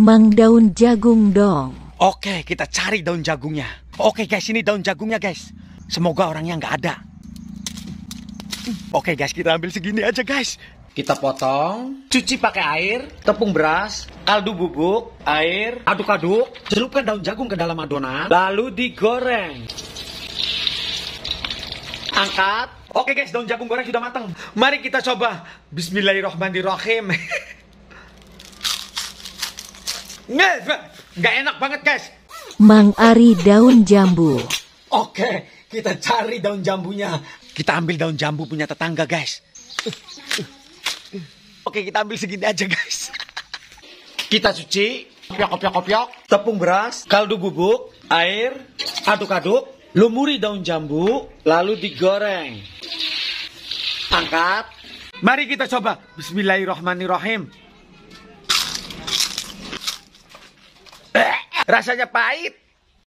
Mang daun jagung dong. Oke, kita cari daun jagungnya. Oke guys, ini daun jagungnya guys. Semoga orangnya nggak ada. Oke guys, kita ambil segini aja guys. Kita potong, cuci pakai air, tepung beras, kaldu bubuk, air, aduk-aduk, celupkan daun jagung ke dalam adonan, lalu digoreng. Angkat. Oke guys, daun jagung goreng sudah matang. Mari kita coba. Bismillahirrahmanirrahim. Nggak enak banget, guys. Mang Ari daun jambu. Oke, kita cari daun jambunya. Kita ambil daun jambu punya tetangga, guys. Oke, kita ambil segini aja, guys. Kita cuci, kopiok-kopiok-kopiok, tepung beras, kaldu bubuk, air, aduk-aduk, lumuri daun jambu, lalu digoreng. Angkat. Mari kita coba. Bismillahirrahmanirrahim. Rasanya pahit.